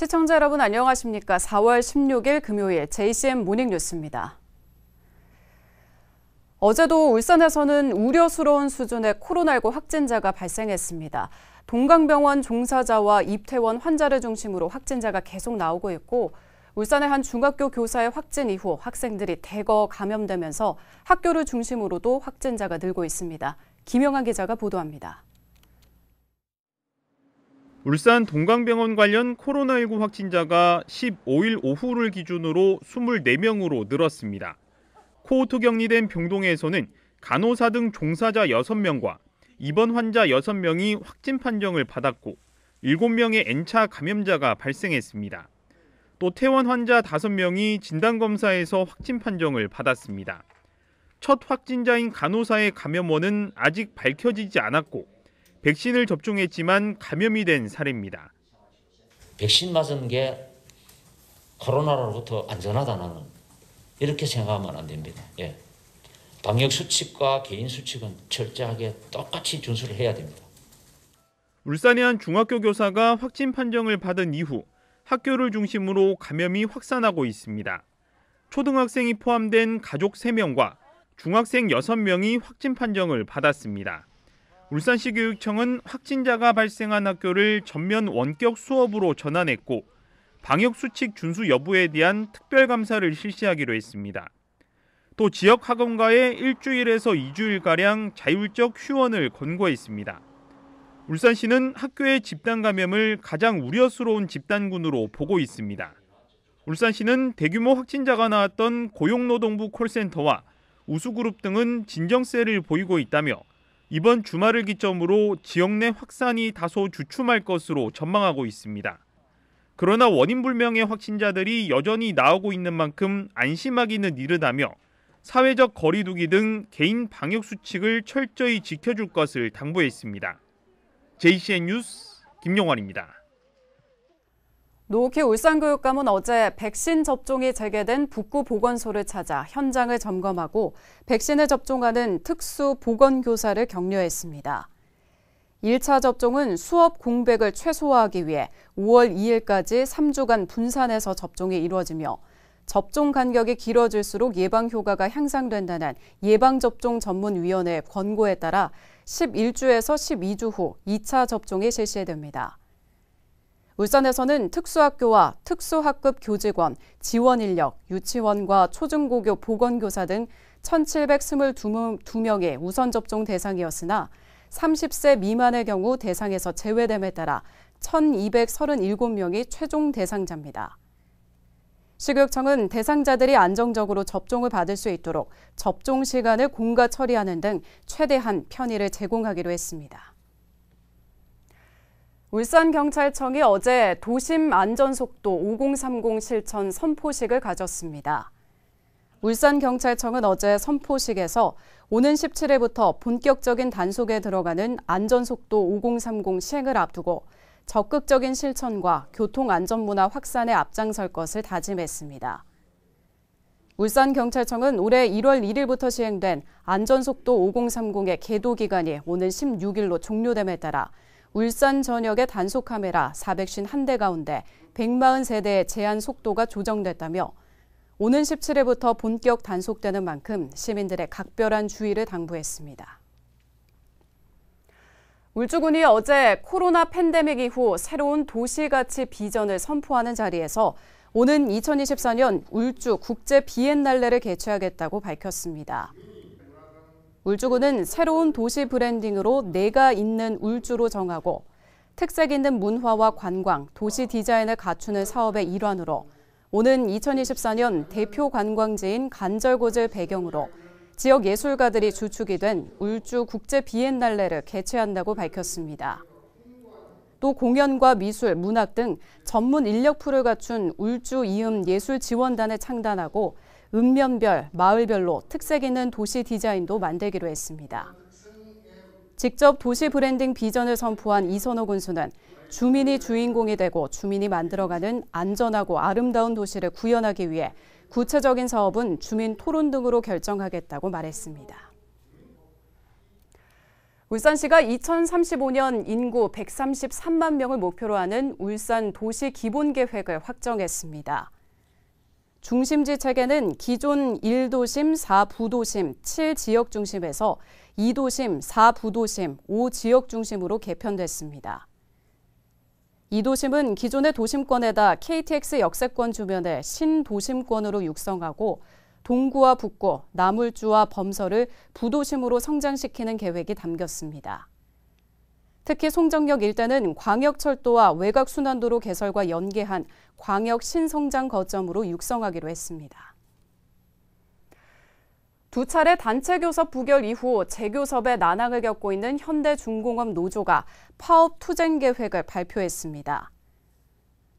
시청자 여러분 안녕하십니까? 4월 16일 금요일 JCM 모닝뉴스입니다. 어제도 울산에서는 우려스러운 수준의 코로나19 확진자가 발생했습니다. 동강병원 종사자와 입퇴원 환자를 중심으로 확진자가 계속 나오고 있고 울산의 한 중학교 교사의 확진 이후 학생들이 대거 감염되면서 학교를 중심으로도 확진자가 늘고 있습니다. 김영환 기자가 보도합니다. 울산 동강병원 관련 코로나19 확진자가 15일 오후를 기준으로 24명으로 늘었습니다. 코호트 격리된 병동에서는 간호사 등 종사자 6명과 입원 환자 6명이 확진 판정을 받았고 7명의 N차 감염자가 발생했습니다. 또 퇴원 환자 5명이 진단검사에서 확진 판정을 받았습니다. 첫 확진자인 간호사의 감염원은 아직 밝혀지지 않았고 백신을 접종했지만 감염이 된 사례입니다. 백신 맞은 게 코로나로부터 안전하다 는 이렇게 생각하면 안 됩니다. 예. 방역 수칙과 개인 수칙은 철저하게 똑같이 준수를 해야 됩니다. 울산의 한 중학교 교사가 확진 판정을 받은 이후 학교를 중심으로 감염이 확산하고 있습니다. 초등학생이 포함된 가족 3명과 중학생 6명이 확진 판정을 받았습니다. 울산시 교육청은 확진자가 발생한 학교를 전면 원격 수업으로 전환했고 방역수칙 준수 여부에 대한 특별감사를 실시하기로 했습니다. 또 지역 학원가에 일주일에서 2주일가량 자율적 휴원을 권고했습니다. 울산시는 학교의 집단 감염을 가장 우려스러운 집단군으로 보고 있습니다. 울산시는 대규모 확진자가 나왔던 고용노동부 콜센터와 우수그룹 등은 진정세를 보이고 있다며 이번 주말을 기점으로 지역 내 확산이 다소 주춤할 것으로 전망하고 있습니다. 그러나 원인 불명의 확진자들이 여전히 나오고 있는 만큼 안심하기는 이르다며 사회적 거리두기 등 개인 방역 수칙을 철저히 지켜줄 것을 당부했습니다. JCN 뉴스 김용환입니다. 노키 울산교육감은 어제 백신 접종이 재개된 북구 보건소를 찾아 현장을 점검하고 백신을 접종하는 특수 보건교사를 격려했습니다. 1차 접종은 수업 공백을 최소화하기 위해 5월 2일까지 3주간 분산해서 접종이 이루어지며 접종 간격이 길어질수록 예방 효과가 향상된다는 예방접종 전문위원회의 권고에 따라 11주에서 12주 후 2차 접종이 실시됩니다. 울산에서는 특수학교와 특수학급 교직원, 지원 인력, 유치원과 초중고교 보건교사 등 1,722명의 우선 접종 대상이었으나 30세 미만의 경우 대상에서 제외됨에 따라 1,237명이 최종 대상자입니다. 식욕청은 대상자들이 안정적으로 접종을 받을 수 있도록 접종 시간을 공가 처리하는 등 최대한 편의를 제공하기로 했습니다. 울산경찰청이 어제 도심 안전속도 5030 실천 선포식을 가졌습니다. 울산경찰청은 어제 선포식에서 오는 17일부터 본격적인 단속에 들어가는 안전속도 5030 시행을 앞두고 적극적인 실천과 교통안전문화 확산에 앞장설 것을 다짐했습니다. 울산경찰청은 올해 1월 1일부터 시행된 안전속도 5030의 계도기간이 오는 16일로 종료됨에 따라 울산 전역의 단속 카메라 4 0 0 5한대 가운데 143대의 제한 속도가 조정됐다며 오는 17일부터 본격 단속되는 만큼 시민들의 각별한 주의를 당부했습니다. 울주군이 어제 코로나 팬데믹 이후 새로운 도시가치 비전을 선포하는 자리에서 오는 2024년 울주 국제 비엔날레를 개최하겠다고 밝혔습니다. 울주군은 새로운 도시 브랜딩으로 내가 있는 울주로 정하고 특색 있는 문화와 관광, 도시 디자인을 갖추는 사업의 일환으로 오는 2024년 대표 관광지인 간절곶을 배경으로 지역 예술가들이 주축이 된 울주 국제 비엔날레를 개최한다고 밝혔습니다. 또 공연과 미술, 문학 등 전문 인력풀을 갖춘 울주 이음 예술 지원단을 창단하고 읍면별, 마을별로 특색 있는 도시 디자인도 만들기로 했습니다. 직접 도시 브랜딩 비전을 선포한 이선호 군수는 주민이 주인공이 되고 주민이 만들어가는 안전하고 아름다운 도시를 구현하기 위해 구체적인 사업은 주민 토론 등으로 결정하겠다고 말했습니다. 울산시가 2035년 인구 133만 명을 목표로 하는 울산 도시 기본 계획을 확정했습니다. 중심지 체계는 기존 1도심, 4부도심, 7지역 중심에서 2도심, 4부도심, 5지역 중심으로 개편됐습니다. 2도심은 기존의 도심권에다 KTX 역세권 주변의 신도심권으로 육성하고 동구와 북구, 나물주와 범서를 부도심으로 성장시키는 계획이 담겼습니다. 특히 송정역 일대는 광역철도와 외곽순환도로 개설과 연계한 광역 신성장 거점으로 육성하기로 했습니다. 두 차례 단체 교섭 부결 이후 재교섭에 난항을 겪고 있는 현대중공업 노조가 파업 투쟁 계획을 발표했습니다.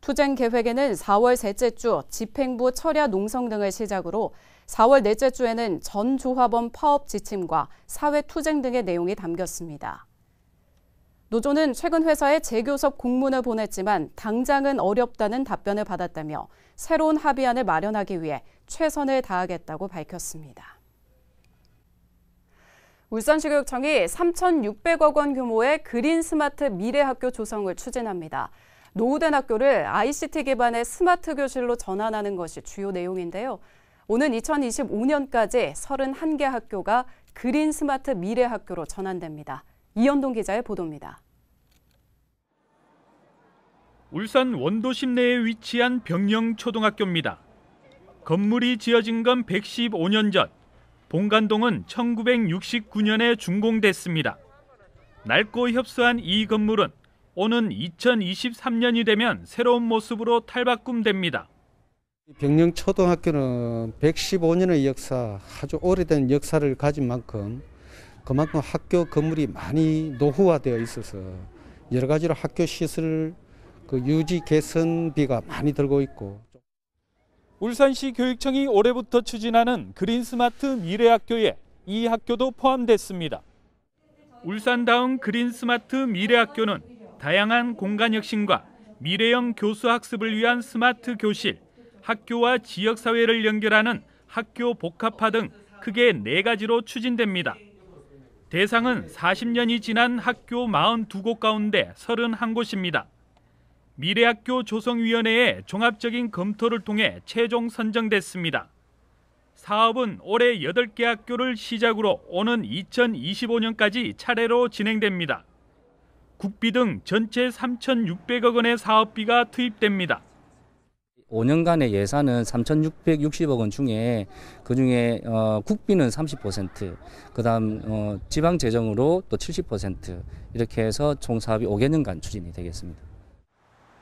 투쟁 계획에는 4월 셋째 주 집행부 철야 농성 등을 시작으로 4월 넷째 주에는 전 조합원 파업 지침과 사회 투쟁 등의 내용이 담겼습니다. 노조는 최근 회사에 재교섭 공문을 보냈지만 당장은 어렵다는 답변을 받았다며 새로운 합의안을 마련하기 위해 최선을 다하겠다고 밝혔습니다. 울산시교육청이 3,600억 원 규모의 그린 스마트 미래학교 조성을 추진합니다. 노후된 학교를 ICT 기반의 스마트 교실로 전환하는 것이 주요 내용인데요. 오는 2025년까지 31개 학교가 그린 스마트 미래학교로 전환됩니다. 이현동 기자의 보도입니다. 울산 원도 심내에 위치한 병영 초등학교입니다. 건물이 지어진 건 115년 전. 본관동은 1969년에 준공됐습니다. 낡고 협소한 이 건물은 오는 2023년이 되면 새로운 모습으로 탈바꿈됩니다. 병영 초등학교는 115년의 역사, 아주 오래된 역사를 가진 만큼 그만큼 학교 건물이 많이 노후화되어 있어서 여러 가지로 학교 시설 그 유지 개선비가 많이 들고 있고 울산시 교육청이 올해부터 추진하는 그린 스마트 미래 학교에 이 학교도 포함됐습니다. 울산다운 그린 스마트 미래 학교는 다양한 공간 혁신과 미래형 교수 학습을 위한 스마트 교실, 학교와 지역 사회를 연결하는 학교 복합화 등 크게 네 가지로 추진됩니다. 대상은 40년이 지난 학교 42곳 가운데 31곳입니다. 미래학교 조성위원회의 종합적인 검토를 통해 최종 선정됐습니다. 사업은 올해 8개 학교를 시작으로 오는 2025년까지 차례로 진행됩니다. 국비 등 전체 3,600억 원의 사업비가 투입됩니다. 5년간의 예산은 3,660억 원 중에 그 중에 어, 국비는 30%, 그다음 어, 지방 재정으로 또 70% 이렇게 해서 총 사업이 5개년간 추진이 되겠습니다.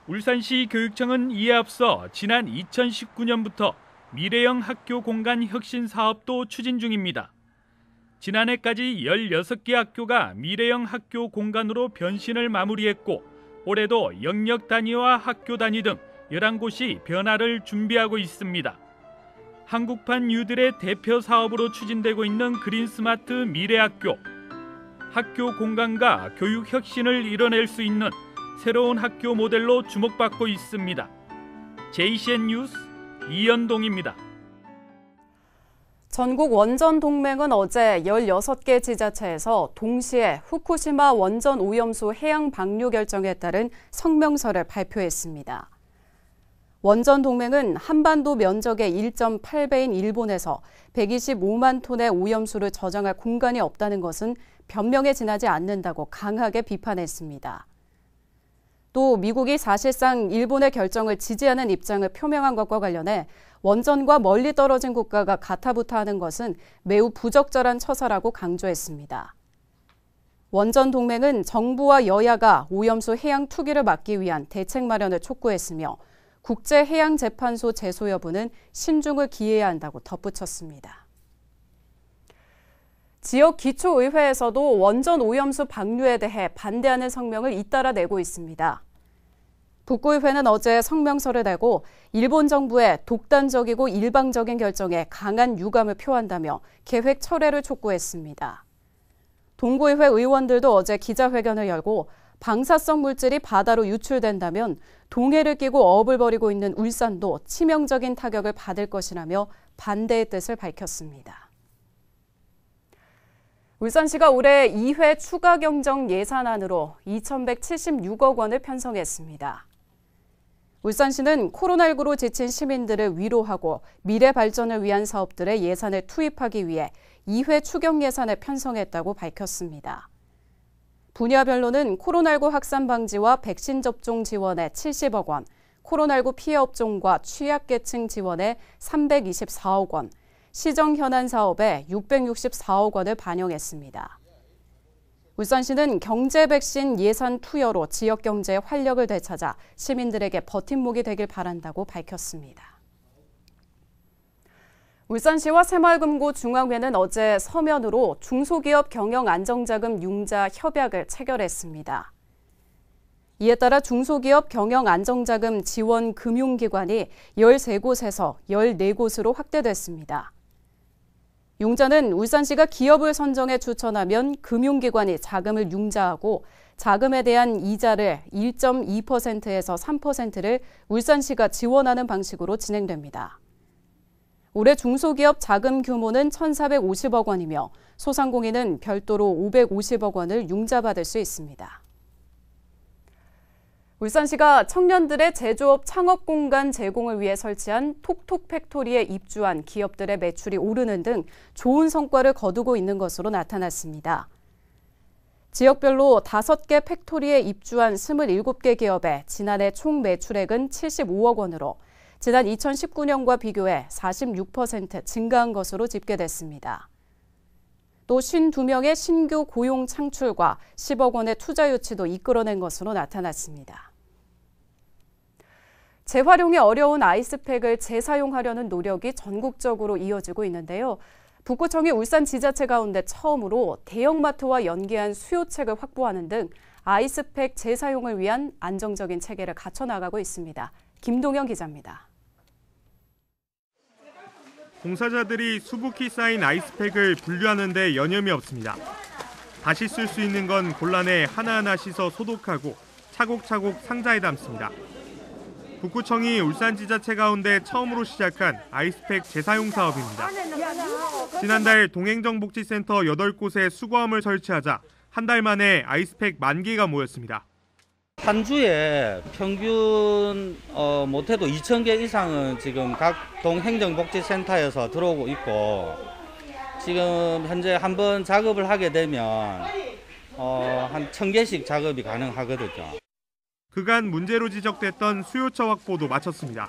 울산시 교육청은 이에 앞서 지난 2019년부터 미래형 학교 공간 혁신 사업도 추진 중입니다. 지난해까지 16개 학교가 미래형 학교 공간으로 변신을 마무리했고 올해도 영역 단위와 학교 단위 등 열한 곳이 변화를 준비하고 있습니다. 한국판 유들의 대표 사업으로 추진되고 있는 그린스마트 미래학교. 학교 공간과 교육 혁신을 이뤄낼 수 있는 새로운 학교 모델로 주목받고 있습니다. JCN 뉴스 이연동입니다. 전국 원전 동맹은 어제 16개 지자체에서 동시에 후쿠시마 원전 오염수 해양 방류 결정에 따른 성명서를 발표했습니다. 원전 동맹은 한반도 면적의 1.8배인 일본에서 125만 톤의 오염수를 저장할 공간이 없다는 것은 변명에 지나지 않는다고 강하게 비판했습니다. 또 미국이 사실상 일본의 결정을 지지하는 입장을 표명한 것과 관련해 원전과 멀리 떨어진 국가가 가타부타하는 것은 매우 부적절한 처사라고 강조했습니다. 원전 동맹은 정부와 여야가 오염수 해양 투기를 막기 위한 대책 마련을 촉구했으며 국제해양재판소 제소 여부는 신중을 기해야 한다고 덧붙였습니다. 지역 기초의회에서도 원전 오염수 방류에 대해 반대하는 성명을 잇따라 내고 있습니다. 북구의회는 어제 성명서를 내고 일본 정부의 독단적이고 일방적인 결정에 강한 유감을 표한다며 계획 철회를 촉구했습니다. 동구의회 의원들도 어제 기자회견을 열고 방사성 물질이 바다로 유출된다면 동해를 끼고 어업을 벌이고 있는 울산도 치명적인 타격을 받을 것이라며 반대의 뜻을 밝혔습니다. 울산시가 올해 2회 추가 경정 예산안으로 2,176억 원을 편성했습니다. 울산시는 코로나19로 지친 시민들을 위로하고 미래 발전을 위한 사업들의 예산을 투입하기 위해 2회 추경 예산을 편성했다고 밝혔습니다. 분야별로는 코로나19 확산 방지와 백신 접종 지원에 70억 원, 코로나19 피해 업종과 취약계층 지원에 324억 원, 시정 현안 사업에 664억 원을 반영했습니다. 울산시는 경제 백신 예산 투여로 지역 경제의 활력을 되찾아 시민들에게 버팀목이 되길 바란다고 밝혔습니다. 울산시와 새마을금고 중앙회는 어제 서면으로 중소기업 경영 안정자금 융자 협약을 체결했습니다. 이에 따라 중소기업 경영 안정자금 지원 금융기관이 13곳에서 14곳으로 확대됐습니다. 융자는 울산시가 기업을 선정해 추천하면 금융기관이 자금을 융자하고 자금에 대한 이자를 1.2%에서 3%를 울산시가 지원하는 방식으로 진행됩니다. 올해 중소기업 자금 규모는 1,450억 원이며 소상공인은 별도로 550억 원을 융자받을 수 있습니다. 울산시가 청년들의 제조업 창업 공간 제공을 위해 설치한 톡톡 팩토리에 입주한 기업들의 매출이 오르는 등 좋은 성과를 거두고 있는 것으로 나타났습니다. 지역별로 5개 팩토리에 입주한 27개 기업의 지난해 총 매출액은 75억 원으로 지난 2019년과 비교해 46% 증가한 것으로 집계됐습니다. 또 52명의 신규 고용 창출과 10억 원의 투자 유치도 이끌어낸 것으로 나타났습니다. 재활용이 어려운 아이스팩을 재사용하려는 노력이 전국적으로 이어지고 있는데요. 북구청이 울산 지자체 가운데 처음으로 대형마트와 연계한 수요책을 확보하는 등 아이스팩 재사용을 위한 안정적인 체계를 갖춰나가고 있습니다. 김동영 기자입니다. 공사자들이 수북히 쌓인 아이스팩을 분류하는 데 여념이 없습니다. 다시 쓸 수 있는 건 곤란해 하나하나 씻어 소독하고 차곡차곡 상자에 담습니다. 북구청이 울산 지자체 가운데 처음으로 시작한 아이스팩 재사용 사업입니다. 지난달 동행정복지센터 8곳에 수거함을 설치하자 한 달 만에 아이스팩 만 개가 모였습니다. 한 주에 평균 어, 못해도 2천 개 이상은 지금 각 동 행정복지센터에서 들어오고 있고 지금 현재 한 번 작업을 하게 되면 어, 한천 개씩 작업이 가능하거든요. 그간 문제로 지적됐던 수요처 확보도 마쳤습니다.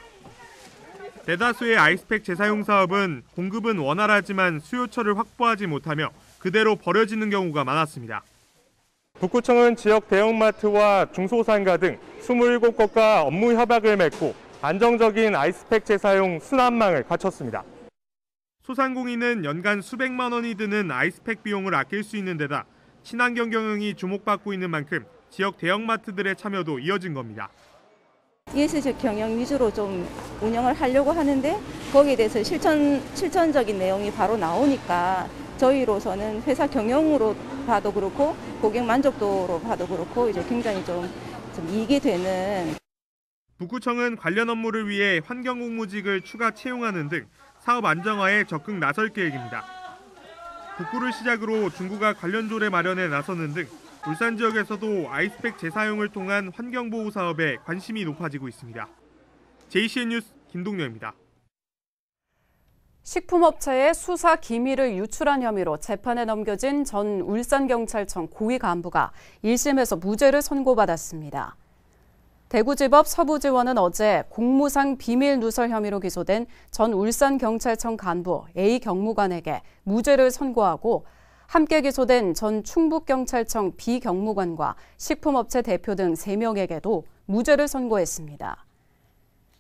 대다수의 아이스팩 재사용 사업은 공급은 원활하지만 수요처를 확보하지 못하며 그대로 버려지는 경우가 많았습니다. 북구청은 지역 대형마트와 중소상가 등 27곳과 업무 협약을 맺고 안정적인 아이스팩 재사용 순환망을 갖췄습니다. 소상공인은 연간 수백만 원이 드는 아이스팩 비용을 아낄 수 있는 데다 친환경 경영이 주목받고 있는 만큼 지역 대형마트들의 참여도 이어진 겁니다. ESG 경영 위주로 좀 운영을 하려고 하는데 거기에 대해서 실천, 실천적인 내용이 바로 나오니까 저희로서는 회사 경영으로 봐도 그렇고 고객 만족도로 봐도 그렇고 이제 굉장히 좀, 좀 이익이 되는 북구청은 관련 업무를 위해 환경공무직을 추가 채용하는 등 사업 안정화에 적극 나설 계획입니다. 북구를 시작으로 중구가 관련 조례 마련에 나서는 등 울산 지역에서도 아이스팩 재사용을 통한 환경보호 사업에 관심이 높아지고 있습니다. JCN 뉴스 김동료입니다. 식품업체의 수사 기밀을 유출한 혐의로 재판에 넘겨진 전 울산경찰청 고위 간부가 1심에서 무죄를 선고받았습니다. 대구지법 서부지원은 어제 공무상 비밀 누설 혐의로 기소된 전 울산경찰청 간부 A 경무관에게 무죄를 선고하고 함께 기소된 전 충북경찰청 B 경무관과 식품업체 대표 등 3명에게도 무죄를 선고했습니다.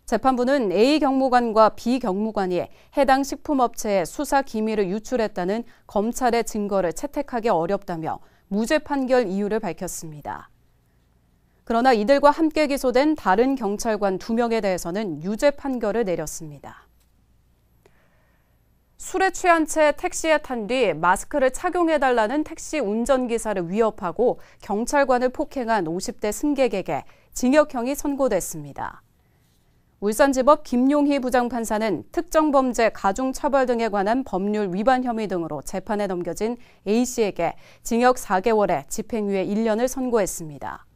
재판부는 A 경무관과 B 경무관이 해당 식품업체에 수사 기밀을 유출했다는 검찰의 증거를 채택하기 어렵다며 무죄 판결 이유를 밝혔습니다. 그러나 이들과 함께 기소된 다른 경찰관 두명에 대해서는 유죄 판결을 내렸습니다. 술에 취한 채 택시에 탄 뒤 마스크를 착용해달라는 택시 운전기사를 위협하고 경찰관을 폭행한 50대 승객에게 징역형이 선고됐습니다. 울산지법 김용희 부장판사는 특정범죄 가중처벌 등에 관한 법률 위반 혐의 등으로 재판에 넘겨진 A씨에게 징역 4개월에 집행유예 1년을 선고했습니다.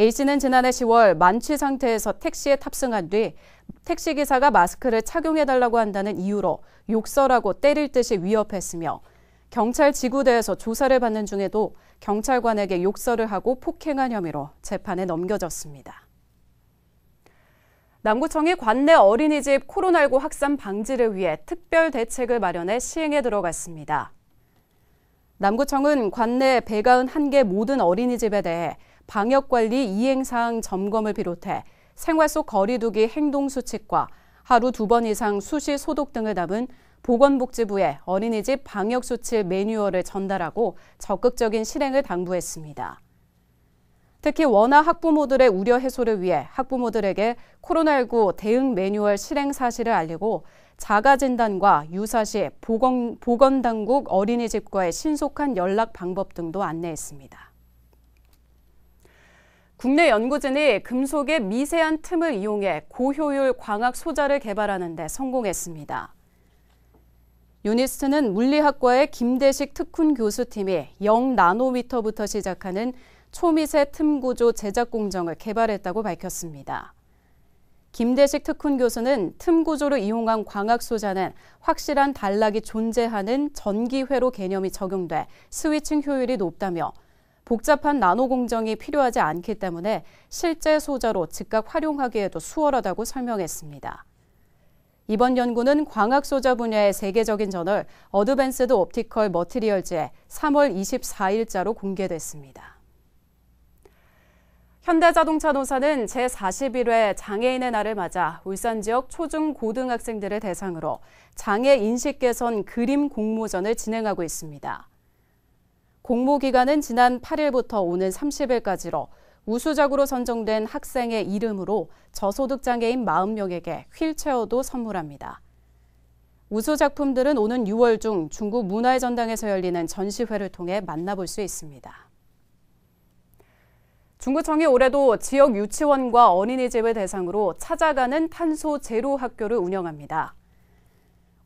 A씨는 지난해 10월 만취 상태에서 택시에 탑승한 뒤 택시기사가 마스크를 착용해달라고 한다는 이유로 욕설하고 때릴 듯이 위협했으며 경찰 지구대에서 조사를 받는 중에도 경찰관에게 욕설을 하고 폭행한 혐의로 재판에 넘겨졌습니다. 남구청이 관내 어린이집 코로나19 확산 방지를 위해 특별 대책을 마련해 시행에 들어갔습니다. 남구청은 관내 191개 모든 어린이집에 대해 방역관리 이행사항 점검을 비롯해 생활 속 거리두기 행동수칙과 하루 두 번 이상 수시 소독 등을 담은 보건복지부에 어린이집 방역수칙 매뉴얼을 전달하고 적극적인 실행을 당부했습니다. 특히 원화 학부모들의 우려 해소를 위해 학부모들에게 코로나19 대응 매뉴얼 실행 사실을 알리고 자가 진단과 유사시 보건 보건당국 어린이집과의 신속한 연락 방법 등도 안내했습니다. 국내 연구진이 금속의 미세한 틈을 이용해 고효율 광학 소자를 개발하는 데 성공했습니다. 유니스트는 물리학과의 김대식 특훈 교수팀이 0나노미터부터 시작하는 초미세 틈 구조 제작 공정을 개발했다고 밝혔습니다. 김대식 특훈 교수는 틈 구조를 이용한 광학 소자는 확실한 단락이 존재하는 전기회로 개념이 적용돼 스위칭 효율이 높다며 복잡한 나노 공정이 필요하지 않기 때문에 실제 소자로 즉각 활용하기에도 수월하다고 설명했습니다. 이번 연구는 광학 소자 분야의 세계적인 저널 어드밴스드 옵티컬 머티리얼즈에 3월 24일자로 공개됐습니다. 현대자동차 노사는 제41회 장애인의 날을 맞아 울산 지역 초중 고등학생들을 대상으로 장애 인식 개선 그림 공모전을 진행하고 있습니다. 공모 기간은 지난 8일부터 오는 30일까지로 우수작으로 선정된 학생의 이름으로 저소득 장애인 40명에게 휠체어도 선물합니다. 우수 작품들은 오는 6월 중 중국 문화의 전당에서 열리는 전시회를 통해 만나볼 수 있습니다. 중구청이 올해도 지역 유치원과 어린이집을 대상으로 찾아가는 탄소 제로 학교를 운영합니다.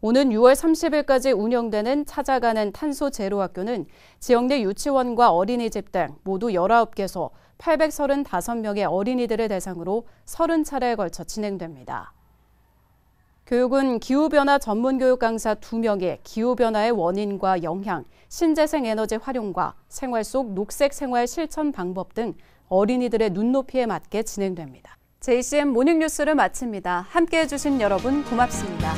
오는 6월 30일까지 운영되는 찾아가는 탄소 제로 학교는 지역 내 유치원과 어린이집 등 모두 19개소 835명의 어린이들을 대상으로 30차례에 걸쳐 진행됩니다. 교육은 기후변화 전문교육 강사 2명이 기후변화의 원인과 영향, 신재생 에너지 활용과 생활 속 녹색 생활 실천 방법 등 어린이들의 눈높이에 맞게 진행됩니다. JCM 모닝뉴스를 마칩니다. 함께해 주신 여러분 고맙습니다.